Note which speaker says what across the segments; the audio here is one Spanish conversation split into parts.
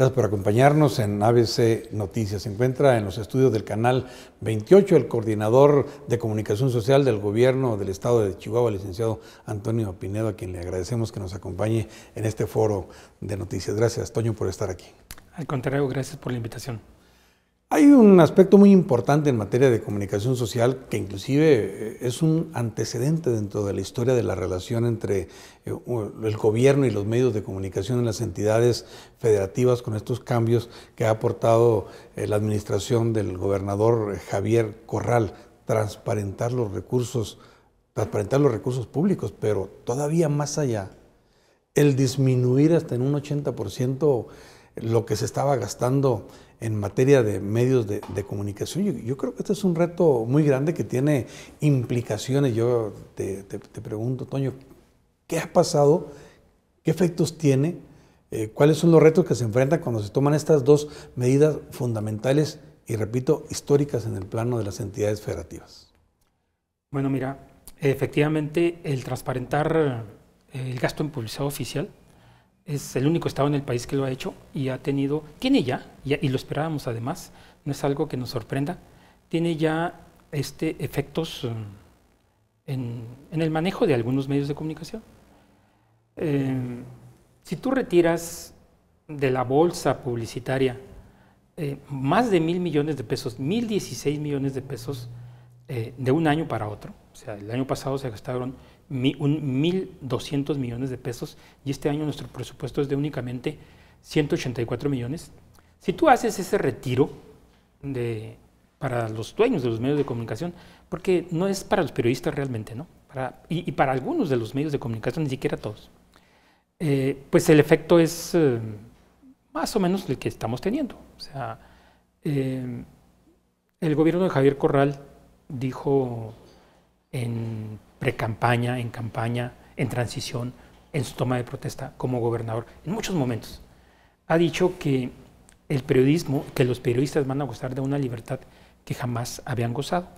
Speaker 1: Gracias por acompañarnos en ABC Noticias. Se encuentra en los estudios del canal 28 el coordinador de comunicación social del gobierno del estado de Chihuahua, licenciado Antonio Pinedo, a quien le agradecemos que nos acompañe en este foro de noticias. Gracias, Toño, por estar aquí.
Speaker 2: Al contrario, gracias por la invitación.
Speaker 1: Hay un aspecto muy importante en materia de comunicación social que inclusive eh, es un antecedente dentro de la historia de la relación entre eh, el gobierno y los medios de comunicación en las entidades federativas con estos cambios que ha aportado eh, la administración del gobernador Javier Corral, transparentar los recursos, transparentar los recursos públicos, pero todavía más allá, el disminuir hasta en un 80% lo que se estaba gastando en materia de medios de, comunicación. Yo, creo que este es un reto muy grande que tiene implicaciones. Yo te, pregunto, Toño, ¿qué ha pasado? ¿Qué efectos tiene? Eh, ¿Cuáles son los retos que se enfrentan cuando se toman estas dos medidas fundamentales y, repito, históricas en el plano de las entidades federativas?
Speaker 2: Bueno, mira, efectivamente el transparentar eh, el gasto en publicidad oficial es el único estado en el país que lo ha hecho y ha tenido, tiene ya, y, lo esperábamos además, no es algo que nos sorprenda, tiene ya este, efectos eh, en, el manejo de algunos medios de comunicación. Eh, si tú retiras de la bolsa publicitaria eh, más de mil millones de pesos, mil dieciséis millones de pesos de un año para otro, o sea, el año pasado se gastaron 1.200 millones de pesos y este año nuestro presupuesto es de únicamente 184 millones. Si tú haces ese retiro para los dueños de los medios de comunicación, porque no es para los periodistas realmente, ¿no? Para, y, para algunos de los medios de comunicación, ni siquiera todos, eh, pues el efecto es eh, más o menos el que estamos teniendo. O sea, eh, el gobierno de Javier Corral dijo en pre-campaña, en campaña, en transición, en su toma de protesta como gobernador, en muchos momentos. Ha dicho que el periodismo, que los periodistas van a gozar de una libertad que jamás habían gozado.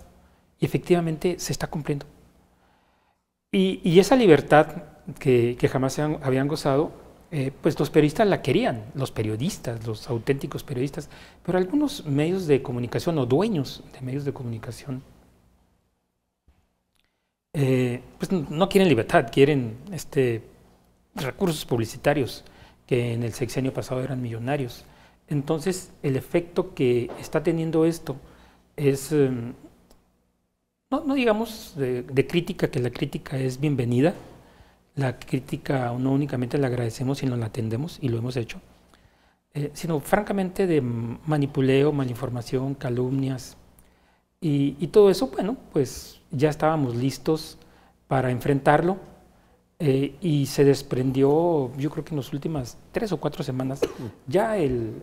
Speaker 2: Y efectivamente se está cumpliendo. Y, esa libertad que, jamás habían gozado, eh, pues los periodistas la querían, los periodistas, los auténticos periodistas, pero algunos medios de comunicación o dueños de medios de comunicación eh, pues no quieren libertad, quieren este, recursos publicitarios que en el sexenio pasado eran millonarios. Entonces, el efecto que está teniendo esto es, em, no, digamos de, crítica, que la crítica es bienvenida, la crítica no únicamente la agradecemos, sino la atendemos y lo hemos hecho, eh, sino francamente de manipuleo, malinformación, calumnias, y, todo eso, bueno, pues ya estábamos listos para enfrentarlo eh, y se desprendió, yo creo que en las últimas tres o cuatro semanas, ya el,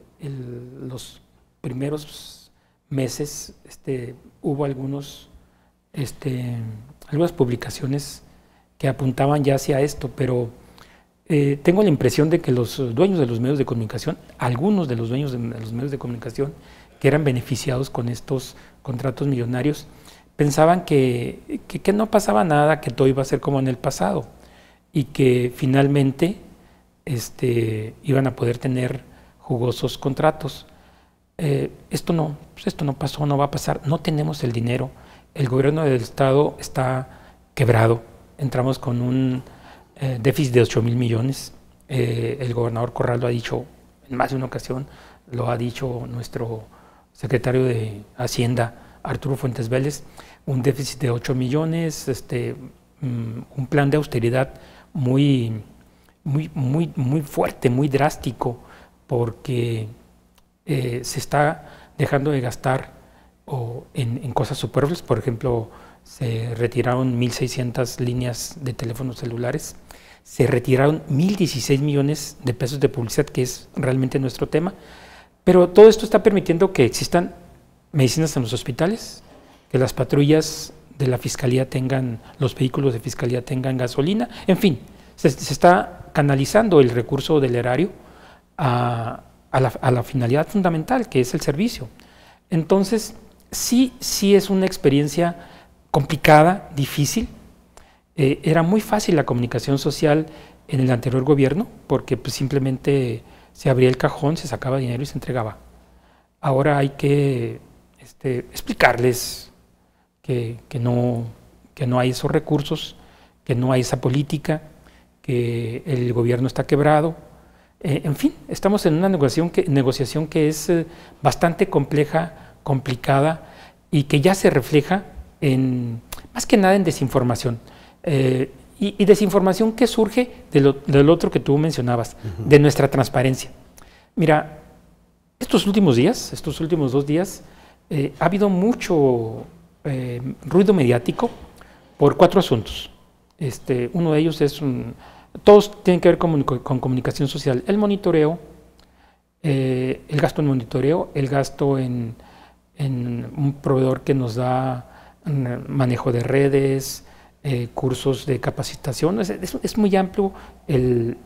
Speaker 2: los primeros meses este, hubo algunos, este, algunas publicaciones que apuntaban ya hacia esto, pero eh, tengo la impresión de que los dueños de los medios de comunicación, algunos de los dueños de los medios de comunicación que eran beneficiados con estos contratos millonarios, pensaban que, que, no pasaba nada, que todo iba a ser como en el pasado y que finalmente este, iban a poder tener jugosos contratos. Eh, esto, no, pues esto no pasó, no va a pasar, no tenemos el dinero, el gobierno del Estado está quebrado, entramos con un eh, déficit de 8 mil millones, eh, el gobernador Corral lo ha dicho en más de una ocasión, lo ha dicho nuestro secretario de Hacienda, Arturo Fuentes Vélez, un déficit de 8 millones, este, mm, un plan de austeridad muy, muy, muy, muy fuerte, muy drástico, porque eh, se está dejando de gastar o en, en, cosas superfluas. Por ejemplo, se retiraron 1.600 líneas de teléfonos celulares, se retiraron 1.016 millones de pesos de publicidad, que es realmente nuestro tema. Pero todo esto está permitiendo que existan medicinas en los hospitales, que las patrullas de la fiscalía tengan, los vehículos de fiscalía tengan gasolina, en fin, se, está canalizando el recurso del erario a, la, finalidad fundamental, que es el servicio. Entonces, sí, sí es una experiencia complicada, difícil. Eh, era muy fácil la comunicación social en el anterior gobierno, porque pues, simplemente se abría el cajón, se sacaba dinero y se entregaba. Ahora hay que este, explicarles que, no, que no hay esos recursos, que no hay esa política, que el gobierno está quebrado. Eh, en fin, estamos en una negociación que, negociación que es eh, bastante compleja, complicada y que ya se refleja en, más que nada en desinformación. Eh, y, desinformación que surge del otro que tú mencionabas, de nuestra transparencia. Mira, estos últimos días, estos últimos dos días, eh, ha habido mucho eh, ruido mediático por cuatro asuntos. Este, uno de ellos es un, todos tienen que ver con, comunicación social, el monitoreo, eh, el gasto en monitoreo, el gasto en, un proveedor que nos da mm, manejo de redes, eh, cursos de capacitación. Es, muy amplio el,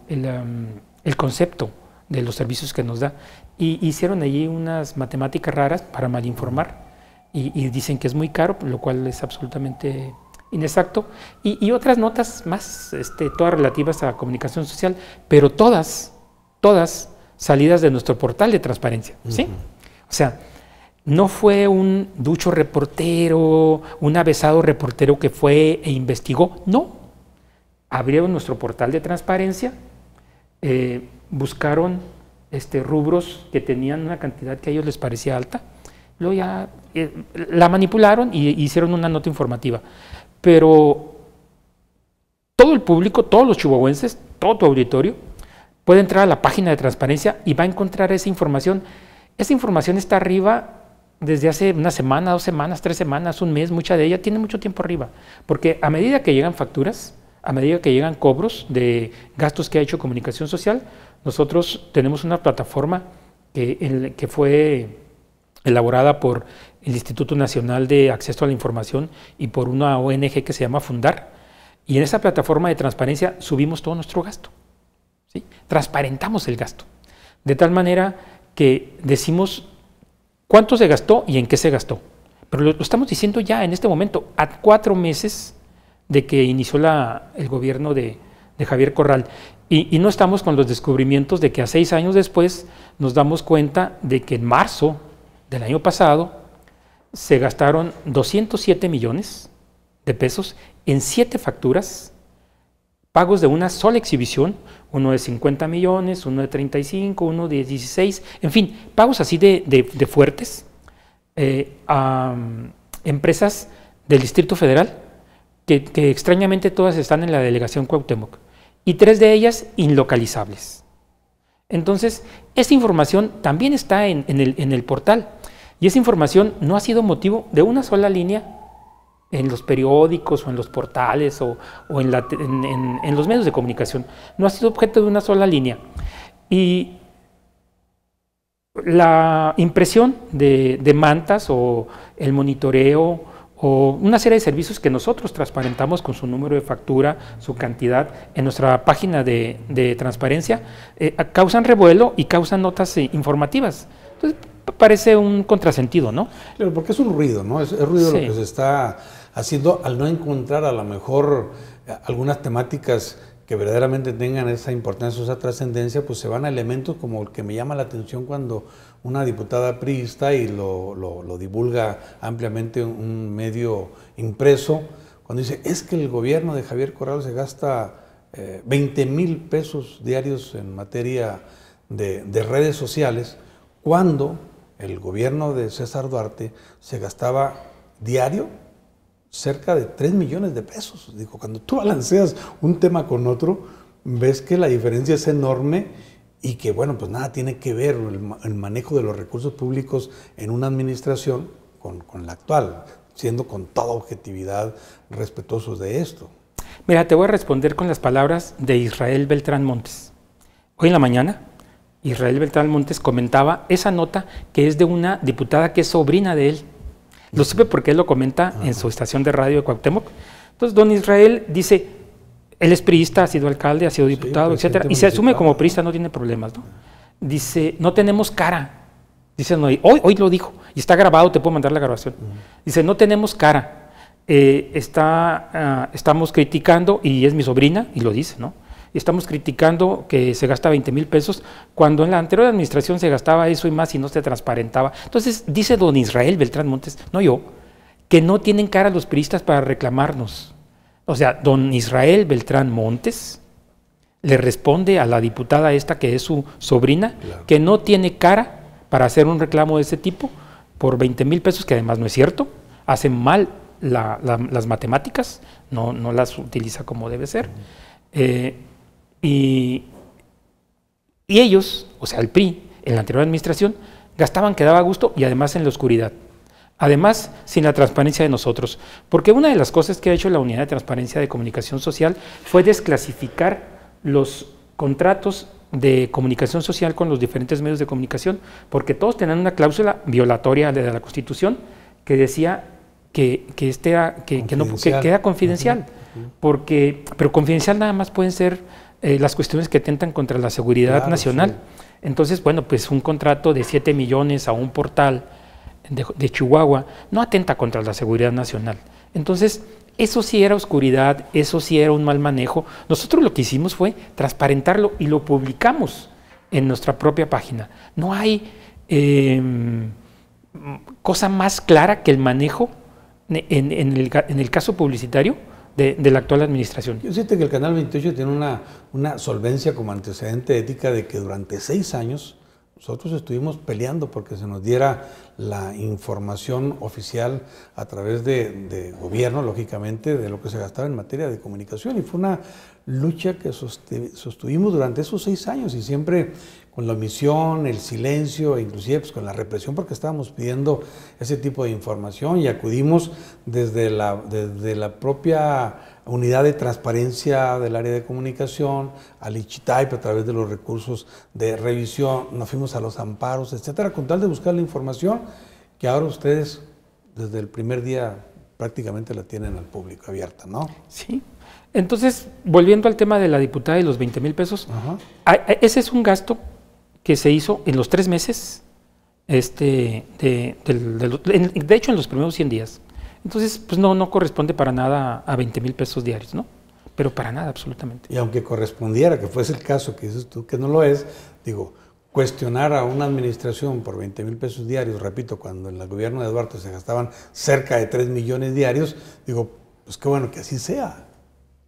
Speaker 2: concepto de los servicios que nos da. Y hicieron allí unas matemáticas raras para malinformar y, y dicen que es muy caro, lo cual es absolutamente inexacto. Y, otras notas más, este, todas relativas a comunicación social, pero todas, todas salidas de nuestro portal de transparencia. ¿sí? O sea, no fue un ducho reportero, un avesado reportero que fue e investigó, no. Abrieron nuestro portal de transparencia, eh, buscaron este, rubros que tenían una cantidad que a ellos les parecía alta, luego ya eh, la manipularon e hicieron una nota informativa. Pero todo el público, todos los chihuahuenses, todo tu auditorio, puede entrar a la página de transparencia y va a encontrar esa información. Esa información está arriba desde hace una semana, dos semanas, tres semanas, un mes, mucha de ella tiene mucho tiempo arriba, porque a medida que llegan facturas, a medida que llegan cobros de gastos que ha hecho comunicación social, nosotros tenemos una plataforma que, fue elaborada por el Instituto Nacional de Acceso a la Información y por una ONG que se llama Fundar. Y en esa plataforma de transparencia subimos todo nuestro gasto. Transparentamos el gasto. De tal manera que decimos cuánto se gastó y en qué se gastó. Pero lo, estamos diciendo ya en este momento, a cuatro meses de que inició el gobierno de, Javier Corral. Y, y, no estamos con los descubrimientos de que a seis años después nos damos cuenta de que en marzo del año pasado se gastaron 207 millones de pesos en siete facturas pagos de una sola exhibición, uno de 50 millones, uno de 35, uno de 16, en fin, pagos así de, fuertes eh, a mm, empresas del Distrito Federal, que, extrañamente todas están en la delegación Cuauhtémoc, y tres de ellas inlocalizables. Entonces, esta información también está el, en el portal, y esa información no ha sido motivo de una sola línea en los periódicos o en los portales o, en, en, los medios de comunicación. No ha sido objeto de una sola línea. Y la impresión de, mantas o el monitoreo o una serie de servicios que nosotros transparentamos con su número de factura, su cantidad en nuestra página de, transparencia, eh, causan revuelo y causan notas eh, informativas.
Speaker 1: Entonces parece un contrasentido, ¿no? Claro, porque es un ruido, ¿no? Es, ruido lo que se está haciendo al no encontrar a lo mejor eh, algunas temáticas que verdaderamente tengan esa importancia, esa trascendencia, pues se van a elementos como el que me llama la atención cuando una diputada priista y lo, divulga ampliamente un medio impreso, cuando dice, es que el gobierno de Javier Corral se gasta 20 eh, mil pesos diarios en materia de redes sociales, cuando el gobierno de César Duarte se gastaba diario cerca de 3 millones de pesos. Digo, cuando tú balanceas un tema con otro, ves que la diferencia es enorme y que, bueno, pues nada tiene que ver el, manejo de los recursos públicos en una administración con, con la actual, siendo con toda objetividad respetuosos de esto.
Speaker 2: Mira, te voy a responder con las palabras de Israel Beltrán Montes. Hoy en la mañana, Israel Beltrán Montes comentaba esa nota que es de una diputada que es sobrina de él, lo supe porque él lo comenta en su estación de radio de Cuauhtémoc. Entonces, don Israel dice, él es priista, ha sido alcalde, ha sido diputado, etc. etcétera, y se asume como priista, no tiene problemas, ¿no? Dice, no tenemos cara. Dice, no, hoy, hoy lo dijo, y está grabado, te puedo mandar la grabación. Dice, no tenemos cara. Eh, está, ah, estamos criticando, y es mi sobrina, y lo dice, ¿no? estamos criticando que se gasta 20 mil pesos, cuando en la anterior administración se gastaba eso y más y no se transparentaba. Entonces, dice don Israel Beltrán Montes, no yo, que no tienen cara los periodistas para reclamarnos. O sea, don Israel Beltrán Montes le responde a la diputada esta que es su sobrina, que no tiene cara para hacer un reclamo de ese tipo por 20 mil pesos, que además no es cierto, hace mal las matemáticas, no, no las utiliza como debe ser. Eh, y, ellos, o sea, el PRI, en la anterior administración, gastaban que daba gusto y además en la oscuridad. Además, sin la transparencia de nosotros. Porque una de las cosas que ha hecho la Unidad de Transparencia de Comunicación Social fue desclasificar los contratos de comunicación social con los diferentes medios de comunicación, porque todos tenían una cláusula violatoria de la Constitución que decía que, que, este, que, no, queda confidencial. Porque, pero confidencial nada más pueden ser eh, las cuestiones que atentan contra la seguridad nacional. Entonces, bueno, pues un contrato de 7 millones a un portal de, Chihuahua no atenta contra la seguridad nacional. Entonces, eso sí era oscuridad, eso sí era un mal manejo. Nosotros lo que hicimos fue transparentarlo y lo publicamos en nuestra propia página. No hay em, cosa más clara que el manejo en el caso publicitario de, la actual administración.
Speaker 1: Yo siento que el Canal 28 tiene una, una solvencia como antecedente ética de que durante seis años nosotros estuvimos peleando porque se nos diera la información oficial a través de, gobierno, lógicamente, de lo que se gastaba en materia de comunicación. Y fue una lucha que sostuvimos durante esos seis años y siempre con la omisión, el silencio, e inclusive pues, con la represión, porque estábamos pidiendo ese tipo de información y acudimos desde la propia unidad de transparencia del área de comunicación, al ICHITAIP a través de los recursos de revisión, nos fuimos a los amparos, etcétera, con tal de buscar la información que ahora ustedes desde el primer día prácticamente la tienen al público abierta,
Speaker 2: ¿no? Sí. Entonces, volviendo al tema de la diputada y los 20 mil pesos, ese es un gasto que se hizo en los tres meses, este, de, de, de hecho en los primeros 100 días. Entonces, pues no, no corresponde para nada a 20 mil pesos diarios, ¿no? Pero para nada, absolutamente.
Speaker 1: Y aunque correspondiera, que fuese el caso que dices tú, que no lo es, digo, cuestionar a una administración por 20 mil pesos diarios, repito, cuando en el gobierno de Eduardo se gastaban cerca de 3 millones diarios, digo, pues qué bueno que así sea.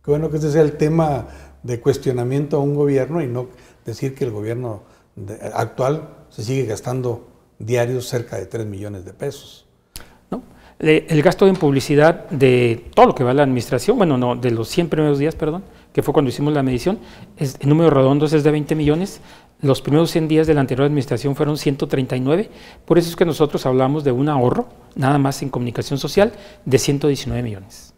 Speaker 1: Qué bueno que ese sea el tema de cuestionamiento a un gobierno y no decir que el gobierno actual se sigue gastando diarios cerca de 3 millones de pesos
Speaker 2: el gasto en publicidad de todo lo que va a la administración, bueno, no, de los 100 primeros días, perdón, que fue cuando hicimos la medición, el en números redondos es de 20 millones, los primeros 100 días de la anterior administración fueron 139, por eso es que nosotros hablamos de un ahorro, nada más en comunicación social, de
Speaker 1: 119 millones.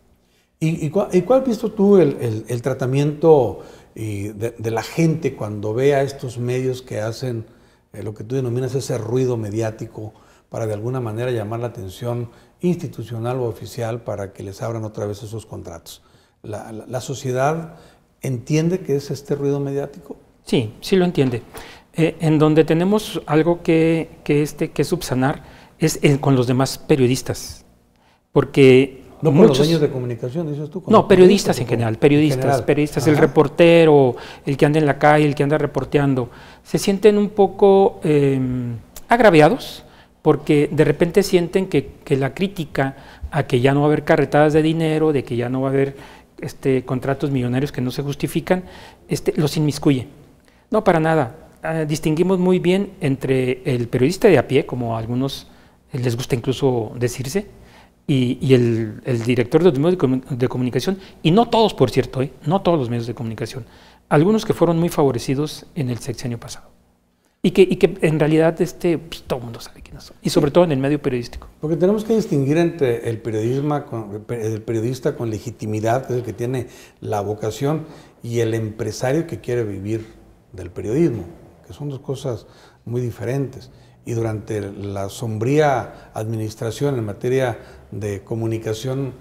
Speaker 1: ¿Y, cuál, y visto tú el, tratamiento de, la gente cuando ve a estos medios que hacen eh, lo que tú denominas ese ruido mediático para de alguna manera llamar la atención? institucional o oficial para que les abran otra vez esos contratos. La, sociedad entiende que es este ruido mediático.
Speaker 2: Sí, sí lo entiende. Eh, en donde tenemos algo que, que, este, que subsanar es eh, con los demás periodistas. Porque no Muchos, los dueños de comunicación, dices tú. No, periodistas, en general, periodistas, periodistas, el reportero, el que anda en la calle, el que anda reporteando, se sienten un poco em, agraviados porque de repente sienten que, la crítica a que ya no va a haber carretadas de dinero, de que ya no va a haber este, contratos millonarios que no se justifican, este, los inmiscuye. No, para nada. Ah, distinguimos muy bien entre el periodista de a pie, como a algunos les gusta incluso decirse, y, el, director de los medios de, comunicación, y no todos, por cierto, ¿eh? no todos los medios de comunicación, algunos que fueron muy favorecidos en el sexenio pasado y que, y en realidad este, pues, todo el mundo sabe quiénes son, y sobre todo en el medio periodístico.
Speaker 1: Porque tenemos que distinguir entre el, periodismo el periodista con legitimidad, que es el que tiene la vocación, y el empresario que quiere vivir del periodismo, que son dos cosas muy diferentes. Y durante la sombría administración en materia de comunicación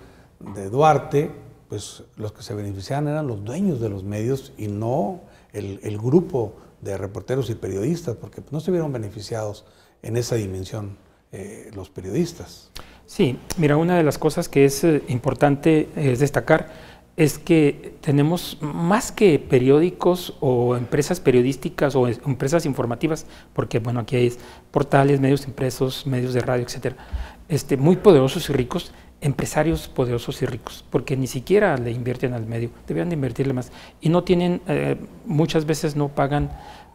Speaker 1: de Duarte, pues los que se beneficiaban eran los dueños de los medios y no el, el grupo de reporteros y periodistas, porque no se vieron beneficiados en esa dimensión eh, los periodistas.
Speaker 2: Sí, mira, una de las cosas que es eh, importante eh, es destacar es que tenemos más que periódicos o empresas periodísticas o empresas informativas, porque bueno, aquí hay portales, medios impresos, medios de radio, etcétera, este, muy poderosos y ricos empresarios poderosos y ricos, porque ni siquiera le invierten al medio, deberían de invertirle más. Y no tienen, eh, muchas veces no pagan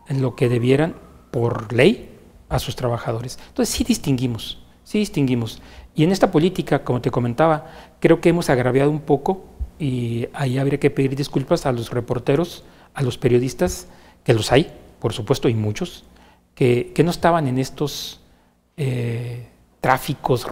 Speaker 2: lo que debieran por ley a sus trabajadores. Entonces sí distinguimos, sí distinguimos. Y en esta política, como te comentaba, creo que hemos agraviado un poco y ahí habría que pedir disculpas a los reporteros, a los periodistas, que los hay, por supuesto, y muchos, que, no estaban en estos... Eh, tráficos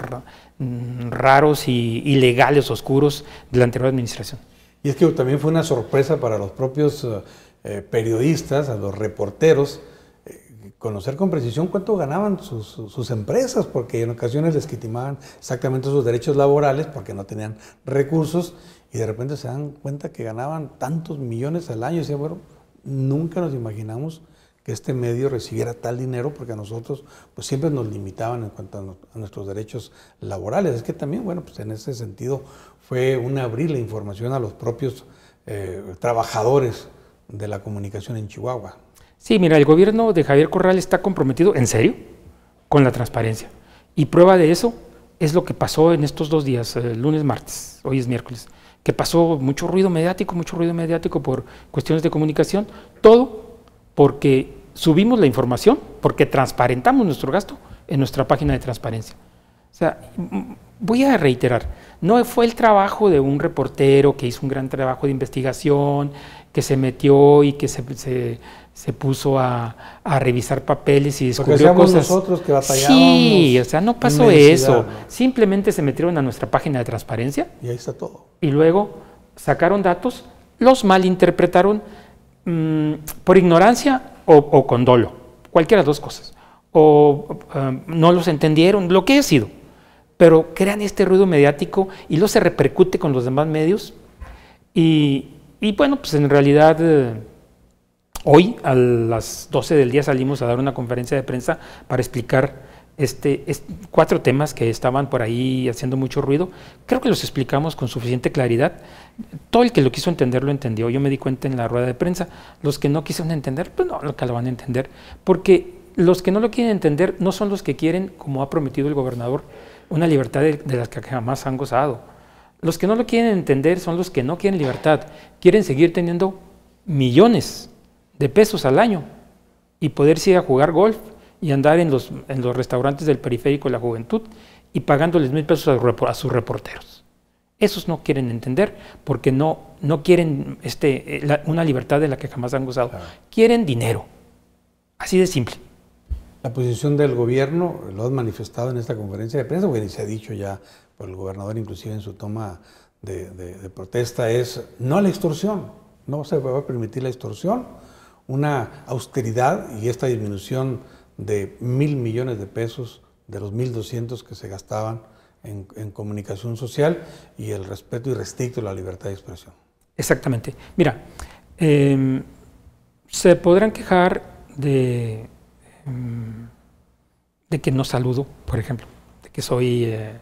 Speaker 2: mm, raros y ilegales,
Speaker 1: oscuros de la anterior administración. Y es que también fue una sorpresa para los propios eh, eh, periodistas, a los reporteros, eh, conocer con precisión cuánto ganaban sus, empresas, porque en ocasiones les quitimaban exactamente sus derechos laborales porque no tenían recursos y de repente se dan cuenta que ganaban tantos millones al año y decían, bueno, nunca nos imaginamos que este medio recibiera tal dinero porque a nosotros pues siempre nos limitaban en cuanto a, nuestros derechos laborales. Es que también, bueno, pues en ese sentido fue un abrir la información a los propios eh, trabajadores de la comunicación en Chihuahua.
Speaker 2: Sí, mira, el gobierno de Javier Corral está comprometido, en serio, con la transparencia. Y prueba de eso es lo que pasó en estos dos días, eh, lunes, martes, hoy es miércoles, que pasó mucho ruido mediático, mucho ruido mediático por cuestiones de comunicación, todo porque subimos la información, porque transparentamos nuestro gasto en nuestra página de transparencia. O sea, voy a reiterar, no fue el trabajo de un reportero que hizo un gran trabajo de investigación, que se metió y que se, se, puso a, a, revisar papeles y descubrió cosas. nosotros que batallábamos. Sí, o sea, no pasó eso. Simplemente se metieron a nuestra página de transparencia. Y ahí está todo. Y luego sacaron datos, los malinterpretaron, Mm, por ignorancia o, con dolo, cualquiera de las dos cosas, o eh, no los entendieron, lo que ha sido, pero crean este ruido mediático y lo se repercute con los demás medios y, bueno, pues en realidad... Eh, hoy a las 12 del día salimos a dar una conferencia de prensa para explicar este, cuatro temas que estaban por ahí haciendo mucho ruido. Creo que los explicamos con suficiente claridad. Todo el que lo quiso entender lo entendió. Yo me di cuenta en la rueda de prensa. Los que no quisieron entender, pues no, lo que lo van a entender. Porque los que no lo quieren entender no son los que quieren, como ha prometido el gobernador, una libertad de, las que jamás han gozado. Los que no lo quieren entender son los que no quieren libertad. Quieren seguir teniendo millones de pesos al año y poder ir a jugar golf y andar en los, en los restaurantes del periférico de la juventud y pagándoles mil pesos a, sus reporteros. Esos no quieren entender porque no, no quieren este, eh, una libertad de la que jamás
Speaker 1: han gozado. Quieren dinero. Así de simple. La posición del gobierno, lo has manifestado en esta conferencia de prensa, porque se ha dicho ya por el gobernador, inclusive en su toma de, de protesta, es no a la extorsión. No se va a permitir la extorsión, una austeridad y esta disminución de mil millones de pesos de los mil doscientos que se gastaban en, comunicación social y el respeto irrestricto a la libertad de expresión.
Speaker 2: Exactamente. Mira, em, se podrán quejar de, em, de que no saludo, por ejemplo, de que soy eh,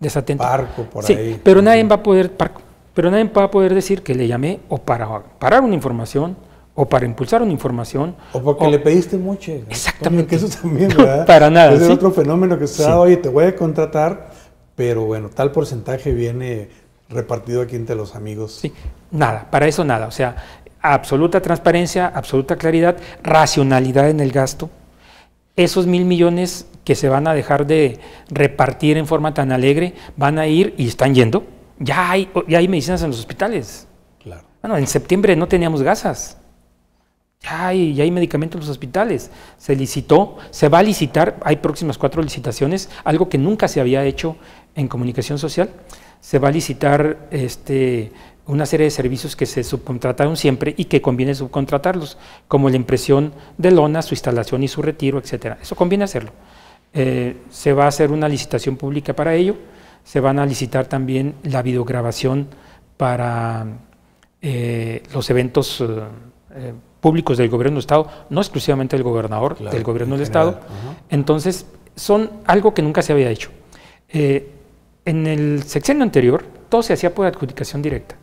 Speaker 2: desatento. Parco por sí, Pero nadie va a poder, pero nadie va a poder decir que le llamé o para parar una información
Speaker 1: o para impulsar una información. O porque le pediste mucho. Exactamente. eso también, ¿verdad? para nada. es otro fenómeno que se oye, te voy a contratar, pero bueno, tal porcentaje viene repartido aquí entre los amigos. Sí,
Speaker 2: nada, para eso nada. O sea, absoluta transparencia, absoluta claridad, racionalidad en el gasto. Esos mil millones que se van a dejar de repartir en forma tan alegre van a ir y están yendo. Ya hay, ya hay medicinas en los hospitales. Claro. Bueno, en septiembre no teníamos gasas. Ay, ya hay medicamentos en los hospitales. Se licitó, se va a licitar, hay próximas cuatro licitaciones, algo que nunca se había hecho en comunicación social. Se va a licitar este, una serie de servicios que se subcontrataron siempre y que conviene subcontratarlos, como la impresión de lona, su instalación y su retiro, etcétera. Eso conviene hacerlo. Eh, se va a hacer una licitación pública para ello. Se van a licitar también la videograbación para eh, los eventos. Eh, públicos del gobierno del Estado, no exclusivamente del gobernador, del gobierno del Estado. Entonces, son algo que nunca se había hecho. Eh, en el sexenio anterior, todo se hacía por adjudicación directa.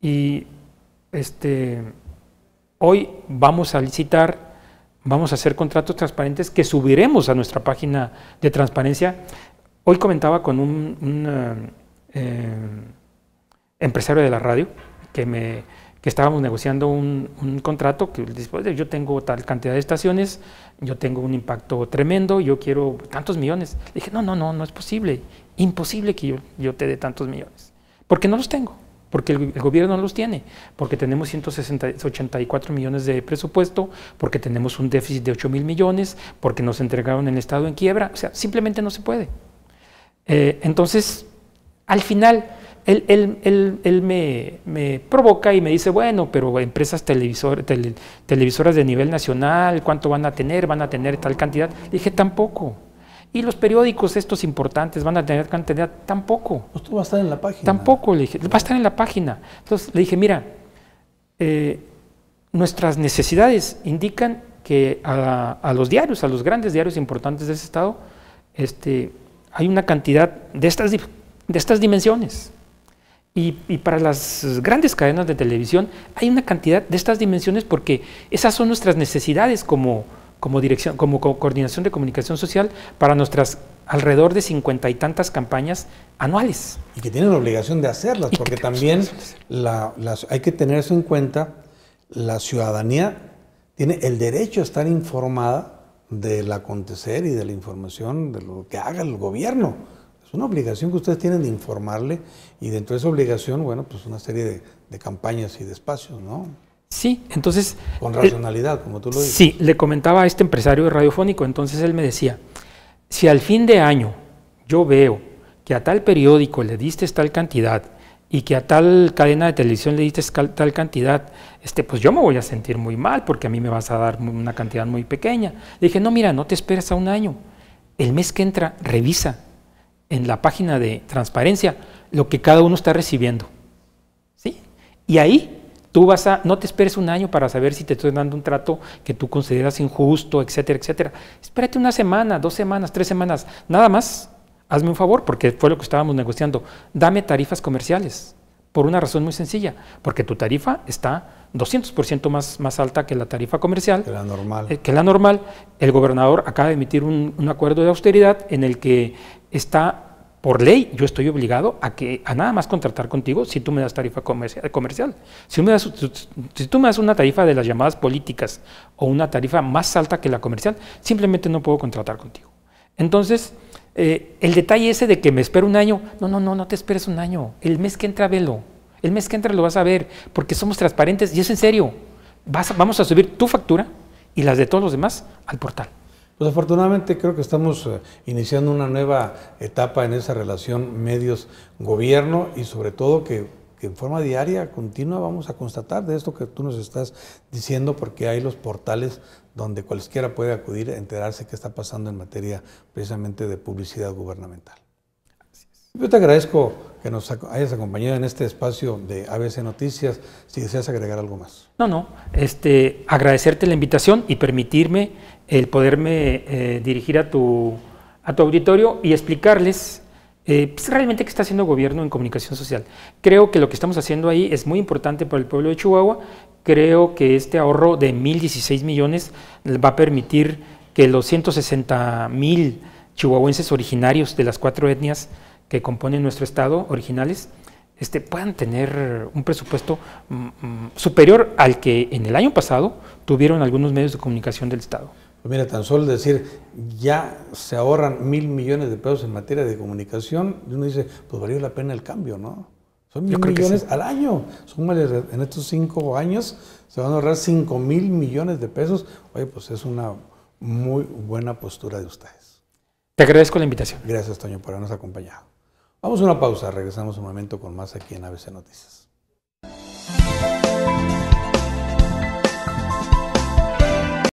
Speaker 2: Y este, hoy vamos a licitar, vamos a hacer contratos transparentes que subiremos a nuestra página de transparencia. Hoy comentaba con un, eh, empresario de la radio que me que estábamos negociando un, contrato que después yo tengo tal cantidad de estaciones, yo tengo un impacto tremendo, yo quiero tantos millones. Le dije, no, no, no, no es posible, imposible que yo, te dé tantos millones, porque no los tengo, porque el, gobierno no los tiene, porque tenemos 184 millones de presupuesto, porque tenemos un déficit de 8 mil millones, porque nos entregaron el Estado en quiebra, o sea, simplemente no se puede. Eh, entonces, al final, él, él, él, me, provoca y me dice, bueno, pero empresas televisoras de nivel nacional, ¿cuánto van a tener? ¿Van a tener tal cantidad? Le dije, tampoco. Y los periódicos estos importantes van a tener cantidad, tampoco. Esto pues va a estar en la página. Tampoco, le dije, va a estar en la página. Entonces le dije, mira, eh, nuestras necesidades indican que a, los diarios, a los grandes diarios importantes de ese estado, este, hay una cantidad de estas, de estas dimensiones. Y, para las grandes cadenas de televisión hay una cantidad de estas dimensiones porque esas son nuestras necesidades como, dirección, como coordinación de comunicación social para nuestras alrededor de cincuenta y tantas campañas anuales. Y que tienen la
Speaker 1: obligación de hacerlas, porque también hay que tener eso en cuenta, la ciudadanía tiene el derecho a estar informada del acontecer y de la información de lo que haga el gobierno una obligación que ustedes tienen de informarle y dentro de esa obligación, bueno, pues una serie de, campañas y de espacios, ¿no? Sí,
Speaker 2: entonces... Con eh, racionalidad, como tú lo dices. Sí, le comentaba a este empresario radiofónico, entonces él me decía, si al fin de año yo veo que a tal periódico le diste tal cantidad y que a tal cadena de televisión le diste tal cantidad, este, pues yo me voy a sentir muy mal porque a mí me vas a dar una cantidad muy pequeña. Le dije, no, mira, no te esperas a un año. El mes que entra, revisa en la página de transparencia lo que cada uno está recibiendo. Y ahí tú vas a, no te esperes un año para saber si te estoy dando un trato que tú consideras injusto, etcétera, etcétera. Espérate una semana, dos semanas, tres semanas, nada más. Hazme un favor, porque fue lo que estábamos negociando. Dame tarifas comerciales. Por una razón muy sencilla, porque tu tarifa está 200% más, más alta que la tarifa comercial. Que la normal. Eh, que la normal. El gobernador acaba de emitir un, acuerdo de austeridad en el que está, por ley, yo estoy obligado a, que, a nada más contratar contigo si tú me das tarifa comercial. Si, si tú me das una tarifa de las llamadas políticas o una tarifa más alta que la comercial, simplemente no puedo contratar contigo. Entonces, eh, el detalle ese de que me espero un año, no, no, no, no te esperes un año. El mes que entra, velo. El mes que entra lo vas a ver, porque somos transparentes y es en serio.
Speaker 1: Vas vamos a subir tu factura y las de todos los demás al portal. Pues afortunadamente creo que estamos eh, iniciando una nueva etapa en esa relación medios-gobierno y sobre todo que en forma diaria, continua, vamos a constatar de esto que tú nos estás diciendo, porque hay los portales donde cualquiera puede acudir a enterarse qué está pasando en materia precisamente de publicidad gubernamental. Yo te agradezco que nos hayas acompañado en este espacio de ABC Noticias. Si deseas agregar algo más. No, no.
Speaker 2: Este, agradecerte la invitación y permitirme el poderme eh, dirigir a tu, a tu auditorio y explicarles eh, pues, realmente qué está haciendo el gobierno en comunicación social. Creo que lo que estamos haciendo ahí es muy importante para el pueblo de Chihuahua. Creo que este ahorro de 1.016 millones va a permitir que los 160.000 chihuahuenses originarios de las cuatro etnias que componen nuestro estado, originales, este, puedan tener un presupuesto mm, mm, superior al que en el año pasado tuvieron algunos medios de comunicación del estado. Pues
Speaker 1: mira, tan solo decir, ya se ahorran mil millones de pesos en materia de comunicación, y uno dice, pues valió la pena el cambio, ¿no? Son mil millones al año. Súmale, en estos cinco años se van a ahorrar cinco mil millones de pesos. Oye, pues es una muy buena postura de ustedes. Te agradezco la invitación. Gracias, Toño, por habernos acompañado. Vamos a una pausa, regresamos un momento con más aquí en ABC Noticias.